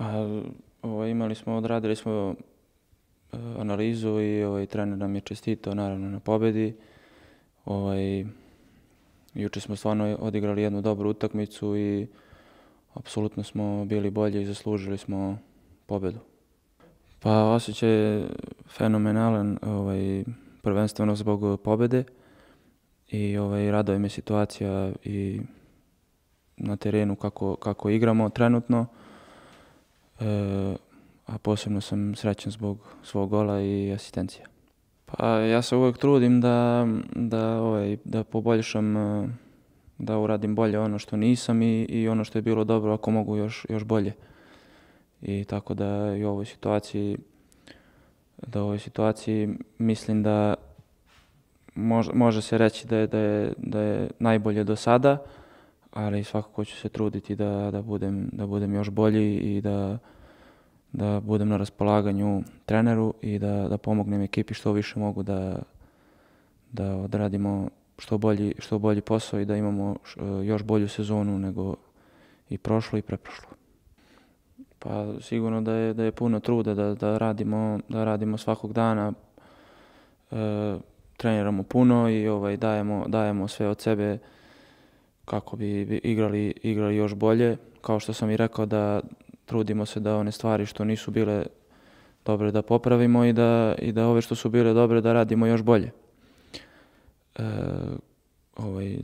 Pa, ovaj, imali smo, odradili smo e, analizu i ovaj, trener nam je čestitao naravno na pobedi. Ovaj, juče smo stvarno odigrali jednu dobru utakmicu i apsolutno smo bili bolji i zaslužili smo pobedu. Pa osećaj je fenomenalan, ovaj, prvenstveno zbog pobede i ovaj, radoj me situacija i na terenu kako, kako igramo trenutno. E, a posebno sam srećan zbog svog gola i asistencija. Pa ja se uvek trudim da, da, ovaj, da poboljšam, e, da uradim bolje ono što nisam i, i ono što je bilo dobro ako mogu još, još bolje. I tako da i u ovoj situaciji da u ovoj situaciji mislim da može, može se reći da je, da je, da je najbolje do sada, ali svakako ću se truditi da, da, budem, da budem još bolji i da, da budem na raspolaganju treneru i da, da pomognem ekipi što više mogu da, da odradimo što bolji, što bolji posao i da imamo još bolju sezonu nego i prošlo i preprošlo. Pa sigurno da je, da je puno truda da, da, radimo, da radimo svakog dana, e, treniramo puno i ovaj dajemo, dajemo sve od sebe kako bi igrali, igrali još bolje. Kao što sam i rekao da trudimo se da one stvari što nisu bile dobre da popravimo i da, i da ove što su bile dobre da radimo još bolje. E, ovaj,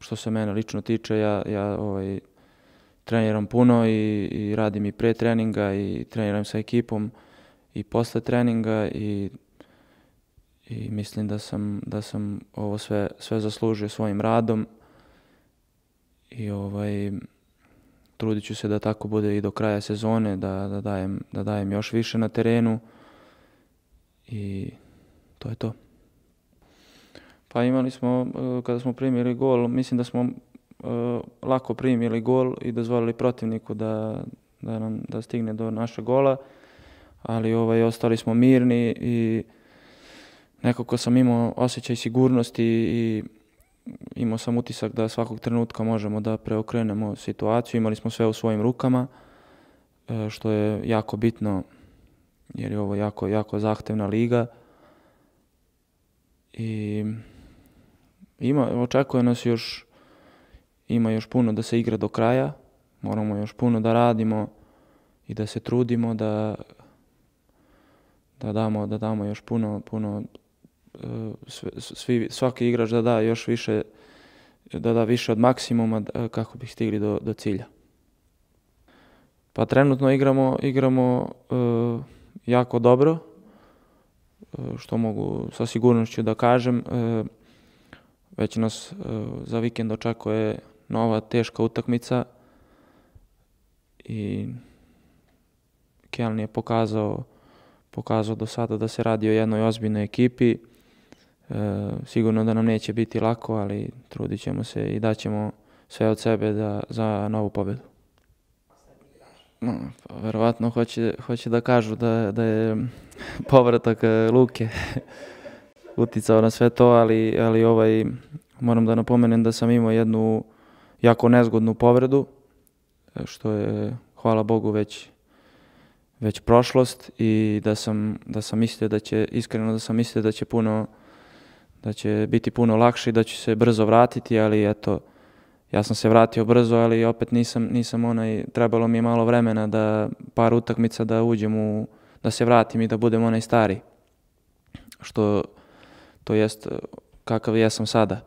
što se mene lično tiče, ja, ja ovaj, treniram puno i, i radim i pre treninga i treniram sa ekipom i posle treninga i, i mislim da sam, da sam ovo sve, sve zaslužio svojim radom i ovaj, trudit ću se da tako bude i do kraja sezone, da, da, dajem, da dajem još više na terenu i to je to. Pa imali smo, e, kada smo primili gol, mislim da smo e, lako primili gol i dozvolili protivniku da, da, nam, da stigne do našeg gola, ali ovaj, ostali smo mirni i nekako sam imao osjećaj sigurnosti i imao sam utisak da svakog trenutka možemo da preokrenemo situaciju. Imali smo sve u svojim rukama, e, što je jako bitno jer je ovo jako, jako zahtevna liga. I ima, očekuje nas još, ima još puno da se igra do kraja, moramo još puno da radimo i da se trudimo da da damo, da damo još puno, puno svi, svaki igrač da da još više, da da više od maksimuma e, kako bi stigli do, do cilja. Pa trenutno igramo, igramo e, jako dobro, e, što mogu sa sigurnošću da kažem. Već nas za vikend očekuje nova teška utakmica i Kelni je pokazao, pokazao do sada da se radi o jednoj ozbiljnoj ekipi E, sigurno da nam neće biti lako, ali trudit ćemo se i daćemo sve od sebe da, za novu pobedu. No, pa, verovatno hoće, hoće da kažu da, da je povratak e, Luke uticao na sve to, ali, ali ovaj, moram da napomenem da sam imao jednu jako nezgodnu povredu, e, što je, hvala Bogu, već već prošlost i da sam, da sam mislio da će, iskreno da sam mislio da će puno da će biti puno lakše i da ću se brzo vratiti, ali eto, ja sam se vratio brzo, ali opet nisam, nisam onaj, trebalo mi je malo vremena da par utakmica da uđem u, da se vratim i da budem onaj stari. Što, to jest kakav jesam sada.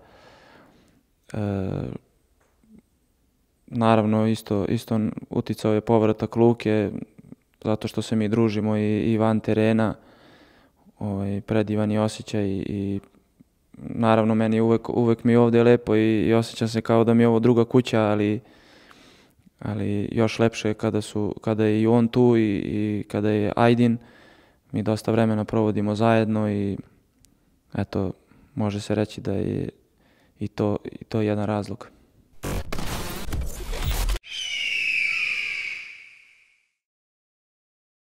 E, naravno, isto, isto uticao je povratak Luke, zato što se mi družimo i, i van terena, ovaj, predivan je osjećaj i, i naravno meni uvek, uvek mi ovde je lepo i, i osjećam se kao da mi je ovo druga kuća, ali, ali još lepše je kada, su, kada je i on tu i, i kada je Aydin. Mi dosta vremena provodimo zajedno i eto, može se reći da je i to, i to jedan razlog.